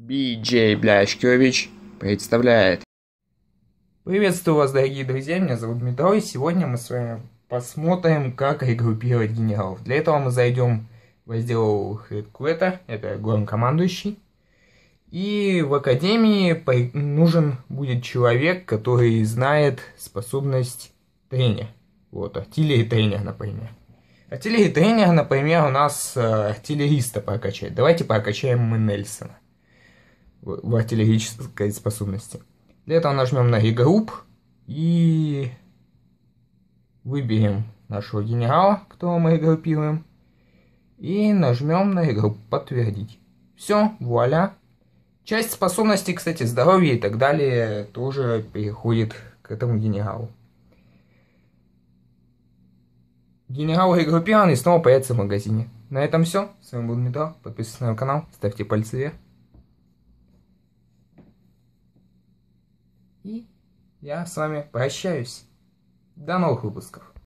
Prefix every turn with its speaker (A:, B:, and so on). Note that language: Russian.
A: Биджей Бляшкович представляет. Приветствую вас, дорогие друзья, меня зовут Метро, и сегодня мы с вами посмотрим, как регруппировать генералов. Для этого мы зайдем в раздел Хедквета, это главнокомандующий. И в Академии нужен будет человек, который знает способность тренера. Вот, артиллерий тренер, например. Артиллерий тренер, например, у нас э, артиллериста прокачать. Давайте прокачаем мы Нельсона в ватилогической способности. Для этого нажмем на гигагрупп и выберем нашего генерала, которого мы группируем, и нажмем на игру «Подтвердить». Все, вуаля. Часть способностей, кстати, здоровья и так далее, тоже переходит к этому генералу. Генерал регруппирован и снова появится в магазине. На этом все. С вами был Дмитро. Подписывайтесь на канал, ставьте пальцы вверх. И я с вами прощаюсь. До новых выпусков.